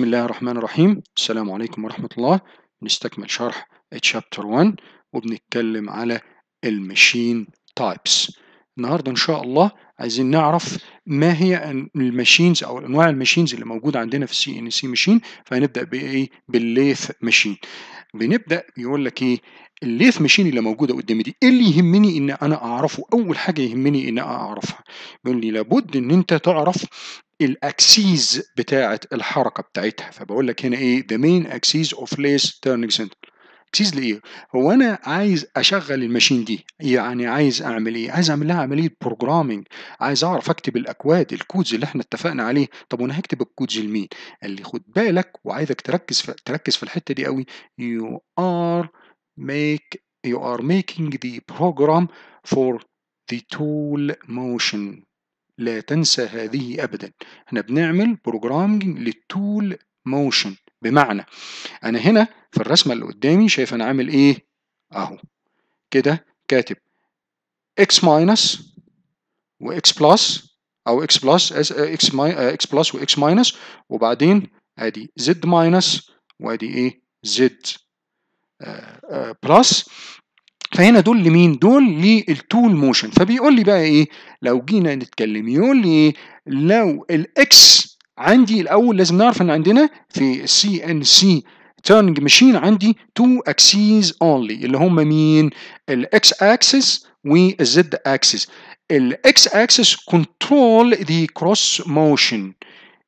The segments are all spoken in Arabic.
بسم الله الرحمن الرحيم السلام عليكم ورحمة الله نستكمل شرح تشابتر 1 وبنتكلم على الماشين تايبس النهاردة إن شاء الله عايزين نعرف ما هي الماشينز أو أنواع الماشينز اللي موجودة عندنا في السي إن سي ماشين فهنبدأ بإيه بالليث ماشين بنبدأ يقول لك إيه الليث ماشين اللي موجوده قدامي دي ايه اللي يهمني ان انا اعرفه اول حاجه يهمني ان انا اعرفها بيقول لي لابد ان انت تعرف الاكسيز بتاعه الحركه بتاعتها فبقول لك هنا ايه ذا مين اكسيز اوف ليس تيرنينج سنتر اكسيز لايه هو انا عايز اشغل الماشين دي يعني عايز اعمل ايه عايز اعمل لها عمليه بروجرامنج عايز اعرف اكتب الاكواد الكودز اللي احنا اتفقنا عليه طب وانا هكتب الكودز لمين قال لي خد بالك وعايزك تركز في تركز في الحته دي قوي يو ار ميك you are making the program for the tool motion لا تنسى هذه أبدا احنا بنعمل بروجرامنج للتول موشن بمعنى أنا هنا في الرسمة اللي قدامي شايف أنا عامل إيه أهو كده كاتب x ماينس واكس بلس أو x بلس x اكس بلس واكس ماينس وبعدين أدي زد ماينس وأدي إيه زد بلس آه، آه، فهنا دول لمين؟ دول للتول موشن فبيقول لي بقى ايه؟ لو جينا نتكلم يقول لي لو الاكس عندي الاول لازم نعرف ان عندنا في السي ان سي تيرنج ماشين عندي تو اكسيز اونلي اللي هم مين؟ الاكس اكسس والزد اكسس الاكس اكسس كنترول ذا كروس موشن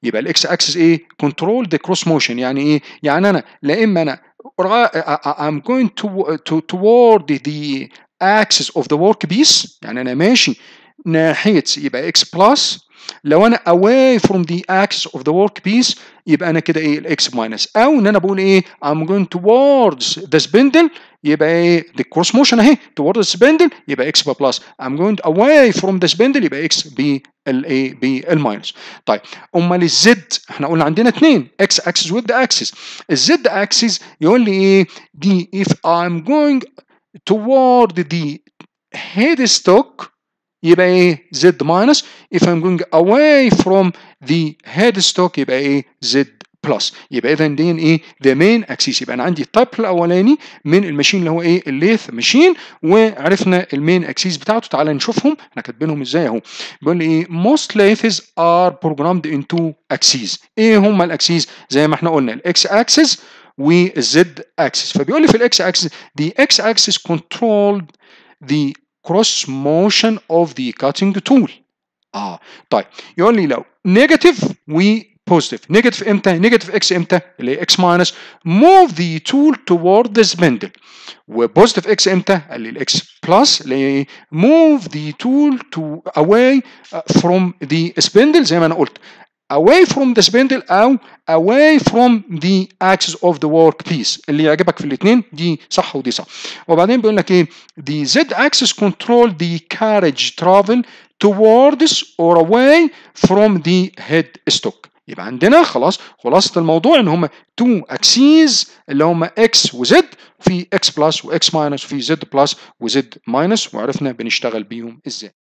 يبقى الاكس اكسس ايه؟ كنترول ذا كروس موشن يعني ايه؟ يعني انا لا اما انا I'm going to, to toward the axis of the work piece يعني أنا ماشي ناحية يبقى x plus لو أنا away from the axis of the work piece يبقى أنا كده إيه x minus أو إن أنا بقول إيه I'm going towards the spindle يبقى ايه the cross motion اهي towards the spindle يبقى x بي بلس I'm going away from the spindle يبقى x بي ال a بي ال minus طيب امال الزد احنا قلنا عندنا x axis with the axis الزد axis يقول لي ايه if I'm going toward the headstock يبقى ايه زد minus if I'm going away from the headstock يبقى ايه زد بلس يبقى اذا دي ايه ذا مين اكسس يبقى انا عندي التايب الاولاني من المشين اللي هو ايه الليث ماشين وعرفنا المين اكسس بتاعته تعالى نشوفهم احنا كاتبينهم ازاي اهو بيقول لي ايه موست ليثز ار بروجرامد ان تو اكسس ايه هم الاكسس زي ما احنا قلنا الاكس اكسس والزد اكسس فبيقول لي في الاكس اكسس دي اكس اكسس controlled ذا كروس موشن اوف ذا كاتنج تول اه طيب يقول لي لو نيجاتيف و positive negative امتى negative x امتى اللي x minus move the tool toward the spindle و positive x امتى اللي x plus اللي move the tool to away uh, from the spindle زي ما انا قلت away from the spindle او away from the axis of the work piece اللي يعجبك في الاثنين دي صح ودي صح وبعدين بيقول لك ايه the z axis control the carriage travel towards or away from the headstock يبقى عندنا خلاص خلاصه الموضوع ان هما تو اكسيز اللي هما اكس وزد في اكس بلس واكس ماينس وفي زد بلس وزد ماينس وعرفنا بنشتغل بيهم ازاي